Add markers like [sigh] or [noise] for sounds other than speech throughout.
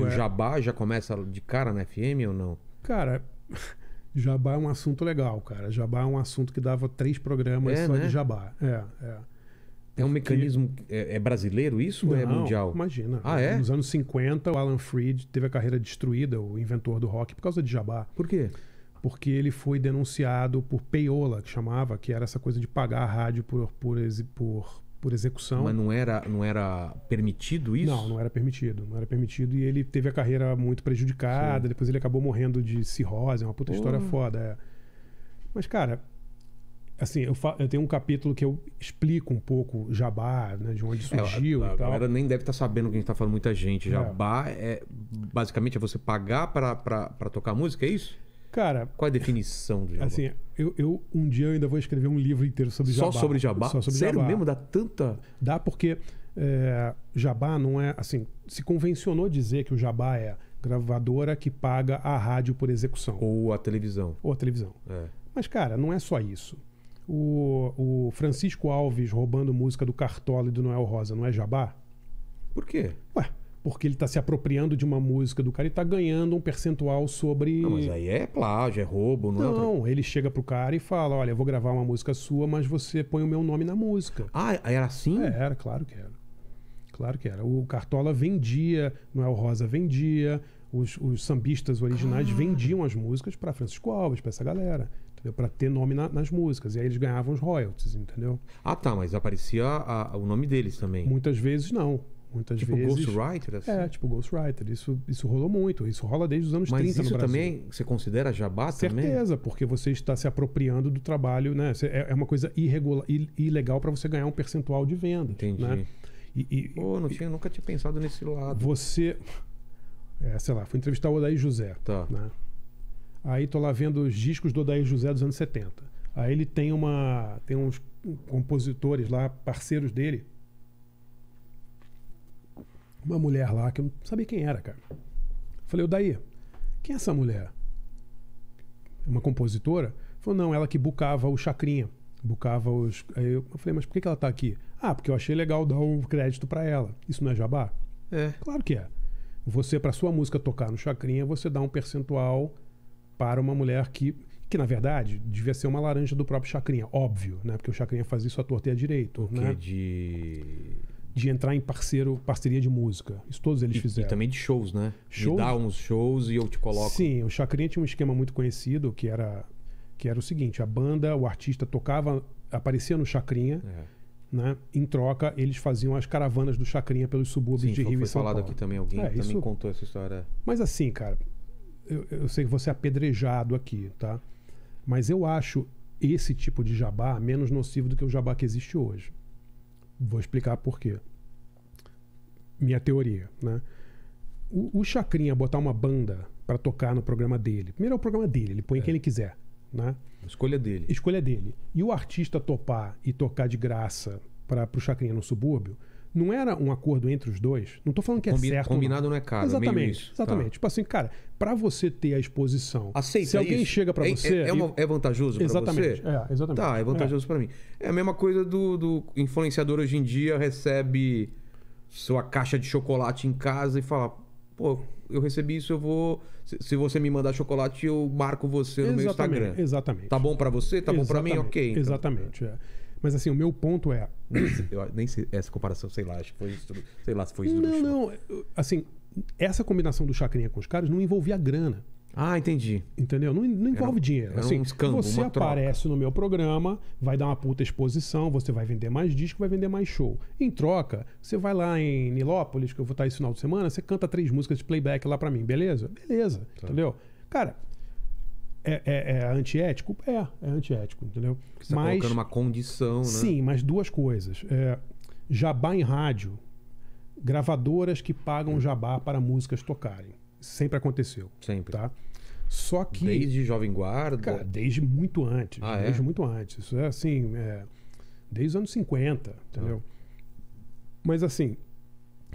Isso é. O jabá já começa de cara na FM ou não? Cara, [laughs] jabá é um assunto legal, cara. Jabá é um assunto que dava três programas é, só né? de jabá. É, é. É um mecanismo. Que... É, é, brasileiro isso Não, ou é mundial? Imagina. Ah, é? Nos anos 50, o Alan Freed teve a carreira destruída, o inventor do rock, por causa de jabá. Por quê? Porque ele foi denunciado por peiola, que chamava, que era essa coisa de pagar a rádio por, por, por, por execução. Mas não era, não era permitido isso? Não, não era permitido. Não era permitido e ele teve a carreira muito prejudicada. Sim. Depois ele acabou morrendo de cirrose, é uma puta oh. história foda. É. Mas, cara, assim, eu, eu tenho um capítulo que eu explico um pouco Jabá, né, de onde é, surgiu é, a, a, e tal. A galera nem deve estar tá sabendo que a gente está falando muita gente. É. Jabá é, é basicamente é você pagar para tocar música, é isso? Cara. Qual a definição do jabá? Assim, eu, eu, um dia eu ainda vou escrever um livro inteiro sobre jabá. Só sobre jabá? Só sobre Sério jabá. mesmo? Dá tanta. Dá porque é, jabá não é. Assim, se convencionou dizer que o jabá é gravadora que paga a rádio por execução. Ou a televisão. Ou a televisão. É. Mas, cara, não é só isso. O, o Francisco Alves roubando música do Cartola e do Noel Rosa não é jabá? Por quê? Ué, porque ele está se apropriando de uma música do cara e está ganhando um percentual sobre. Não, mas aí é plágio, é roubo, não, não é? Não, ele chega pro cara e fala: olha, eu vou gravar uma música sua, mas você põe o meu nome na música. Ah, era assim? É, era, claro que era. Claro que era. O Cartola vendia, Noel Rosa vendia, os, os sambistas originais ah. vendiam as músicas para Francisco Alves, para essa galera para ter nome na, nas músicas. E aí eles ganhavam os royalties, entendeu? Ah, tá, mas aparecia a, a, o nome deles também. Muitas vezes não muitas tipo vezes. Tipo ghostwriter? Assim. É, tipo ghostwriter. Isso, isso rolou muito. Isso rola desde os anos Mas 30 no Brasil. Mas isso também você considera jabá Certeza, também? Certeza, porque você está se apropriando do trabalho, né? É, é uma coisa irregular, ilegal para você ganhar um percentual de venda. Entendi. Né? E, e, Pô, não tinha, e, nunca tinha pensado nesse lado. Você... É, sei lá, fui entrevistar o Odair José. Tá. Né? Aí tô lá vendo os discos do Odair José dos anos 70. Aí ele tem uma... Tem uns compositores lá, parceiros dele uma mulher lá que eu não sabia quem era, cara. Falei, o daí, quem é essa mulher? Uma compositora? Falou, não, ela que bucava o Chacrinha. Bucava os. Aí eu falei, mas por que ela tá aqui? Ah, porque eu achei legal dar o um crédito para ela. Isso não é jabá? É. Claro que é. Você, para sua música tocar no Chacrinha, você dá um percentual para uma mulher que que na verdade devia ser uma laranja do próprio Chacrinha, óbvio, né? Porque o Chacrinha fazia isso à torta e à direito. Que né? de de entrar em parceiro, parceria de música. Isso todos eles e, fizeram. E também de shows, né? Shows? Me dá uns shows e eu te coloco. Sim, o Chacrinha tinha um esquema muito conhecido que era, que era o seguinte: a banda, o artista tocava, aparecia no Chacrinha. É. Né? Em troca, eles faziam as caravanas do Chacrinha pelos subúrbios Sim, de Rio foi e São falado Paulo. aqui também, alguém é, também isso... contou essa história. Mas assim, cara, eu, eu sei que você é apedrejado aqui, tá? Mas eu acho esse tipo de jabá menos nocivo do que o jabá que existe hoje. Vou explicar por quê. Minha teoria, né? O, o Chacrinha botar uma banda para tocar no programa dele. Primeiro é o programa dele, ele põe é. quem ele quiser, né? Escolha dele. Escolha dele. E o artista topar e tocar de graça para o Chacrinha no subúrbio, não era um acordo entre os dois. Não estou falando que é Combi certo. Combinado não é caro. É exatamente. Tá. exatamente. Tá. Tipo assim, cara, para você ter a exposição. Aceita se alguém isso. chega para é, é, você. É, é, uma, é vantajoso para você? É, exatamente. Tá, é vantajoso para mim. É a mesma coisa do, do influenciador hoje em dia recebe sua caixa de chocolate em casa e fala: pô, eu recebi isso, eu vou. Se você me mandar chocolate, eu marco você no exatamente, meu Instagram. Exatamente. Tá bom para você? Tá exatamente, bom para mim? Ok. Então. Exatamente. É. Mas assim, o meu ponto é. Nem, eu, nem se, essa comparação, sei lá, acho que foi isso, sei lá se foi isso. Não, não. Assim, essa combinação do Chacrinha com os caras não envolvia grana. Ah, entendi. Entendeu? Não, não envolve era, dinheiro. Era assim, um escambo, você aparece troca. no meu programa, vai dar uma puta exposição, você vai vender mais disco, vai vender mais show. Em troca, você vai lá em Nilópolis, que eu vou estar esse final de semana, você canta três músicas de playback lá para mim, beleza? Beleza, tá. entendeu? Cara, é, é, é, antiético? É, é antiético, entendeu? você tá mas, tá colocando uma condição, né? Sim, mas duas coisas. É, jabá em rádio, gravadoras que pagam jabá para músicas tocarem. Sempre aconteceu. Sempre. Tá? Só que. Desde Jovem Guarda? Cara, desde muito antes. Ah, desde é? muito antes. Isso é assim. É, desde os anos 50, tá. entendeu? Mas assim,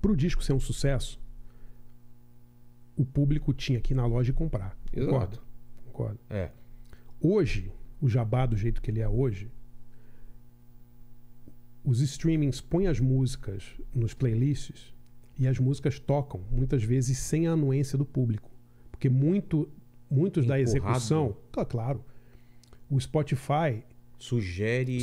para o disco ser um sucesso, o público tinha que ir na loja e comprar. Exato. Concordo? Concordo. É. Hoje, o jabá do jeito que ele é hoje, os streamings põem as músicas nos playlists e as músicas tocam, muitas vezes sem a anuência do público. Porque muito, muitos Empurrado. da execução. Claro. O Spotify. Sugere.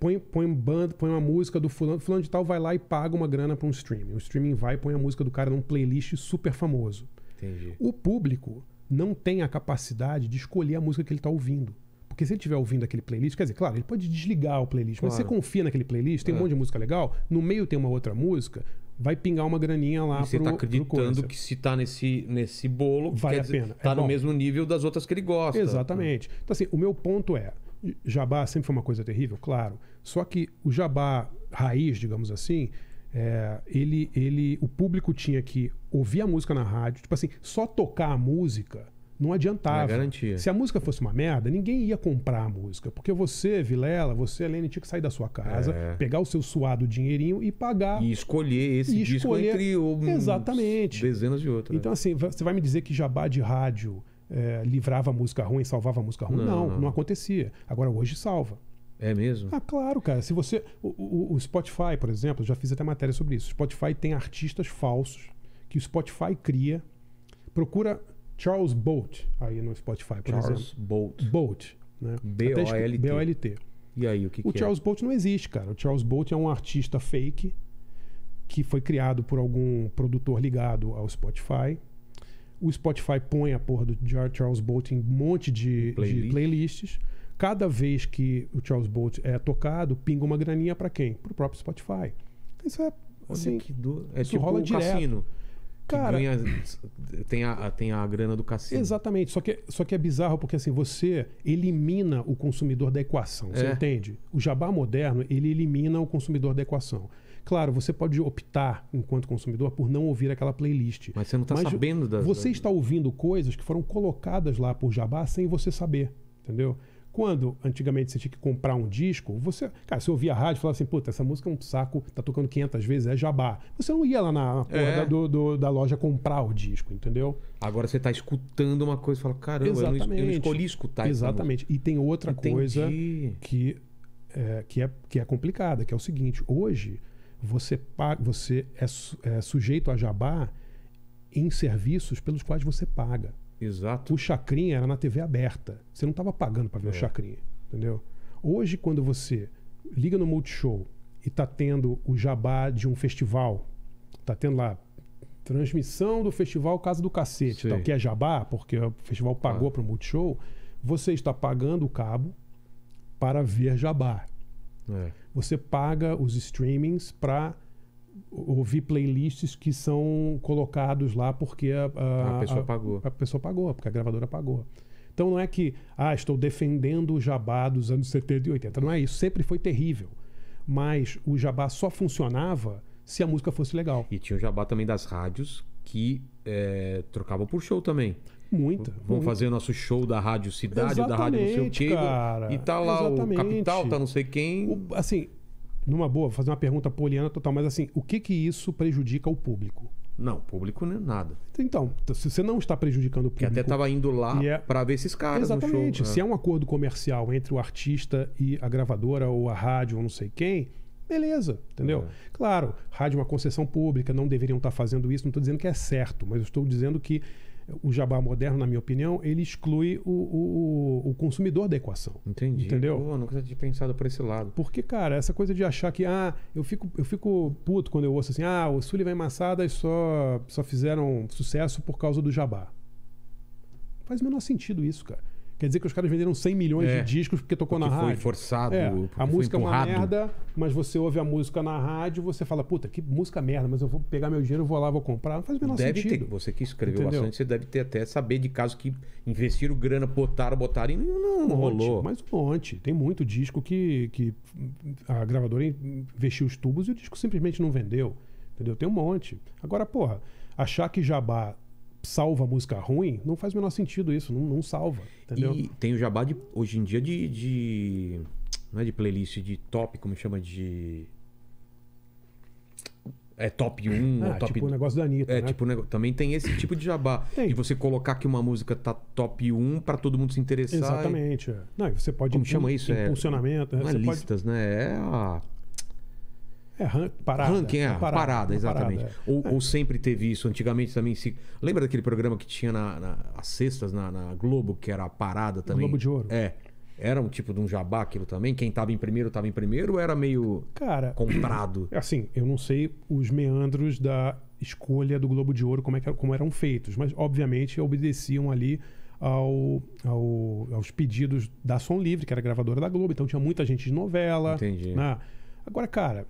põe, põe um bando, põe uma música do fulano. Fulano de tal vai lá e paga uma grana para um streaming. O streaming vai e põe a música do cara num playlist super famoso. Entendi. O público não tem a capacidade de escolher a música que ele está ouvindo. Porque se ele estiver ouvindo aquele playlist, quer dizer, claro, ele pode desligar o playlist, claro. mas você confia naquele playlist, tem é. um monte de música legal, no meio tem uma outra música, vai pingar uma graninha lá e pro, você está acreditando que se está nesse, nesse bolo, vale a dizer, pena. É tá é no mesmo nível das outras que ele gosta. Exatamente. É. Então assim, o meu ponto é, jabá sempre foi uma coisa terrível, claro. Só que o jabá raiz, digamos assim, é, ele, ele, o público tinha que ouvir a música na rádio, tipo assim, só tocar a música não adiantava. Não é garantia. Se a música fosse uma merda, ninguém ia comprar a música. Porque você, Vilela, você, Helene, tinha que sair da sua casa, é. pegar o seu suado dinheirinho e pagar. E escolher esse e disco escolher... entre Exatamente. dezenas de outros. Né? Então, né? assim, você vai me dizer que jabá de rádio é, livrava a música ruim, salvava a música ruim? Não, não, não acontecia. Agora, hoje salva. É mesmo? Ah, claro, cara. Se você. O, o, o, Spotify, por exemplo, já fiz até matéria sobre isso. O Spotify tem artistas falsos que o Spotify cria. Procura Charles Bolt aí no Spotify, por Charles exemplo. Charles Bolt. Bolt. Né? B-O-L-T. B-O-L-T. E aí, o que, o que é? Charles é? Bolt não existe, cara. O Charles Bolt é um artista fake que foi criado por algum produtor ligado ao Spotify. O Spotify põe a porra do Charles Bolt em um monte de, Playlist. de playlists cada vez que o Charles Bolt é tocado, pinga uma graninha para quem? Para o próprio Spotify. Isso é assim, que do... é isso tipo rola um direto. cassino. Cara, ganha, tem, a, tem a grana do cassino. Exatamente. Só que, só que é bizarro porque assim você elimina o consumidor da equação. Você é. entende? O jabá moderno ele elimina o consumidor da equação. Claro, você pode optar, enquanto consumidor, por não ouvir aquela playlist. Mas você não está sabendo das... Você está ouvindo coisas que foram colocadas lá por Jabá sem você saber, entendeu? Quando antigamente você tinha que comprar um disco, você, cara, você ouvia a rádio e falava assim: puta, essa música é um saco, tá tocando 500 vezes, é jabá. Você não ia lá na, na porra é. da, do, do, da loja comprar o disco, entendeu? Agora você tá escutando uma coisa e fala: caramba, eu não, eu não, escolhi escutar Exatamente. E tem outra Entendi. coisa que é, que, é, que é complicada, que é o seguinte: hoje você, paga, você é, é sujeito a jabá em serviços pelos quais você paga. Exato. O Chacrinha era na TV aberta. Você não estava pagando para ver é. o Chacrinha, entendeu? Hoje, quando você liga no Multishow e tá tendo o jabá de um festival, tá tendo lá transmissão do festival Casa do Cacete, tal, que é jabá, porque o festival pagou ah. para o Multishow, você está pagando o cabo para ver jabá. É. Você paga os streamings para ouvir playlists que são colocados lá porque a, a, a pessoa a, pagou. A pessoa pagou, porque a gravadora pagou. Então não é que, ah, estou defendendo o jabá dos anos 70 e 80. Não é isso. Sempre foi terrível. Mas o jabá só funcionava se a música fosse legal. E tinha o jabá também das rádios que é, trocavam por show também. Muita. Vamos fazer fazer nosso show da Rádio Cidade, ou da Rádio não sei o quê. E tá lá Exatamente. o Capital, tá não sei quem. O, assim, numa boa, vou fazer uma pergunta poliana total, mas assim, o que que isso prejudica o público? Não, público não é nada. Então, se você não está prejudicando o público. Que até estava indo lá é... para ver esses caras. Exatamente. Show, né? se é. é um acordo comercial entre o artista e a gravadora ou a rádio ou não sei quem, beleza, entendeu? É. Claro, rádio é uma concessão pública, não deveriam estar tá fazendo isso, não estou dizendo que é certo, mas eu estou dizendo que o jabá moderno, na minha opinião, ele exclui o, o, o consumidor da equação. Entendi. Entendeu? Pô, nunca tinha pensado por esse lado. Porque, cara, essa coisa de achar que, ah, eu fico, eu fico puto quando eu ouço assim, ah, o Sullivan e Massadas só, só fizeram sucesso por causa do jabá. Faz o menor sentido isso, cara. Quer dizer que os caras venderam 100 milhões é, de discos porque tocou porque na rádio. Foi forçado. É, a música é uma merda, mas você ouve a música na rádio, você fala, puta, que música merda, mas eu vou pegar meu dinheiro, vou lá, vou comprar. Não faz o menor deve sentido. Ter, você que escreveu Entendeu? bastante, você deve ter até saber de casos que investiram grana, botaram, botaram e não, não um rolou. Monte, mas um monte. Tem muito disco que, que a gravadora investiu os tubos e o disco simplesmente não vendeu. Entendeu? Tem um monte. Agora, porra, achar que Jabá salva música ruim, não faz o menor sentido isso, não, não salva. Entendeu? E tem o jabá de, hoje em dia de, de. Não é de playlist, de top, como chama de. É top 1, ah, é top tipo o negócio da Anitta. É, né? tipo, também tem esse tipo de jabá. Tem. De você colocar que uma música tá top 1 para todo mundo se interessar. Exatamente. E... É. Não, e você pode. Como chama isso? É impulsionamento. É, listas, pode... né? É a é parada. Ranking, é, parada, parada exatamente. Parada, é. Ou, ou, sempre teve isso. Antigamente também se. Lembra daquele programa que tinha na, na, às sextas na, na Globo, que era a parada também? Globo de Ouro. É. Era um tipo de um jabá aquilo também? Quem estava em primeiro estava em primeiro ou era meio Cara, comprado? [clears throat] Assim, eu não sei os meandros da escolha do Globo de Ouro, como, é que, como eram feitos, mas obviamente obedeciam ali ao, ao, aos pedidos da Som Livre, que era gravadora da Globo, então tinha muita gente de novela. Entendi. Né? Agora, cara,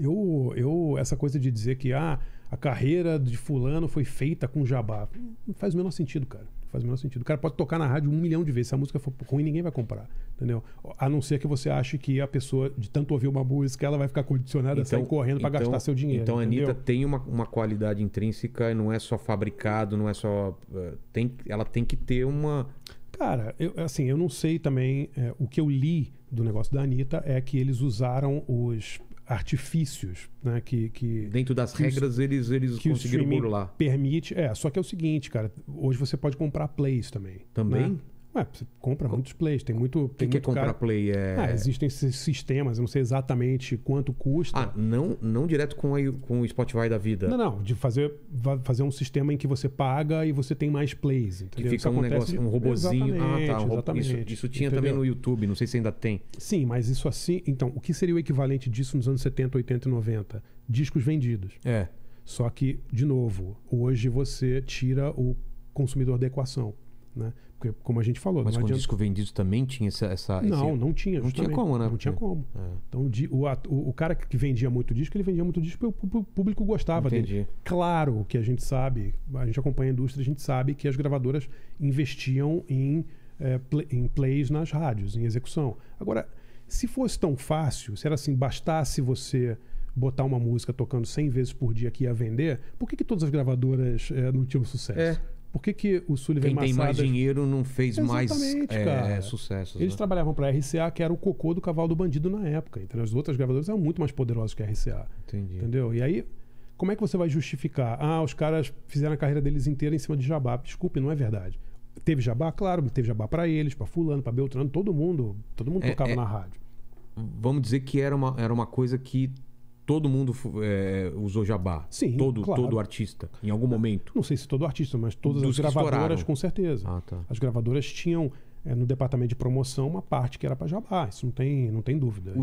eu, eu, essa coisa de dizer que ah, a carreira de fulano foi feita com jabá, não faz o menor sentido, cara. Não faz o menor sentido. O cara pode tocar na rádio um milhão de vezes. Se a música for ruim, ninguém vai comprar. Entendeu? A não ser que você ache que a pessoa, de tanto ouvir uma música, ela vai ficar condicionada então, a sair então, correndo para então, gastar seu dinheiro. Então entendeu? a Anitta tem uma, uma qualidade intrínseca, não é só fabricado, não é só. Eh, tem, ela tem que ter uma. Cara, eu, assim, eu não sei também. É, o que eu li do negócio da Anitta é que eles usaram os artifícios né, que, que dentro das que regras os, eles eles que conseguiram burlar permite é só que é o seguinte cara hoje você pode comprar plays também também né? Ué, você compra muitos plays, tem muito. O que, que, é comprar cara... play? É... Ah, existem sistemas, eu não sei exatamente quanto custa. Ah, não, não direto com, a, com o Spotify da vida. Não, não, de fazer, fazer um sistema em que você paga e você tem mais plays. Entendeu? Que fica isso um negócio, de... um robozinho. Exatamente, ah, tá. Um Isso, isso tinha entendeu? também no YouTube, não sei se ainda tem. Sim, mas isso assim. Então, o que seria o equivalente disso nos anos 70, 80 e 90? Discos vendidos. É. Só que, de novo, hoje você tira o consumidor da equação. Né? Porque, como a gente falou, mas com adianta... o disco vendido também tinha essa. essa não, esse... não tinha. Não tinha como, né? Não tinha como. É. Então, o, o, cara que vendia muito disco, ele vendia muito disco porque o público gostava Entendi. dele. Claro que a gente sabe, a gente acompanha a indústria, a gente sabe que as gravadoras investiam em, é, play, em plays nas rádios, em execução. Agora, se fosse tão fácil, se era assim, bastasse você botar uma música tocando 100 vezes por dia que ia vender, por que, que todas as gravadoras é, não tinham sucesso? É. Por que, que o Sullivan Quem tem mais dinheiro não fez Exatamente, mais é, cara. É, sucessos. Eles né? trabalhavam para a RCA, que era o cocô do cavalo do bandido na época. entre as outras gravadoras eram muito mais poderosas que a RCA. Entendi. Entendeu? E aí, como é que você vai justificar? Ah, os caras fizeram a carreira deles inteira em cima de jabá. Desculpe, não é verdade. Teve jabá, claro, teve jabá para eles, para fulano, para Beltrano, todo mundo, todo mundo é, tocava é... na rádio. Vamos dizer que era uma, era uma coisa que todo mundo é, usou jabá. Sim. Todo, claro. todo artista, em algum não, momento. Não sei se todo artista, mas todas Dos as gravadoras, com certeza. Ah, tá. As gravadoras tinham é, no departamento de promoção uma parte que era para jabá, isso não tem, não tem dúvida.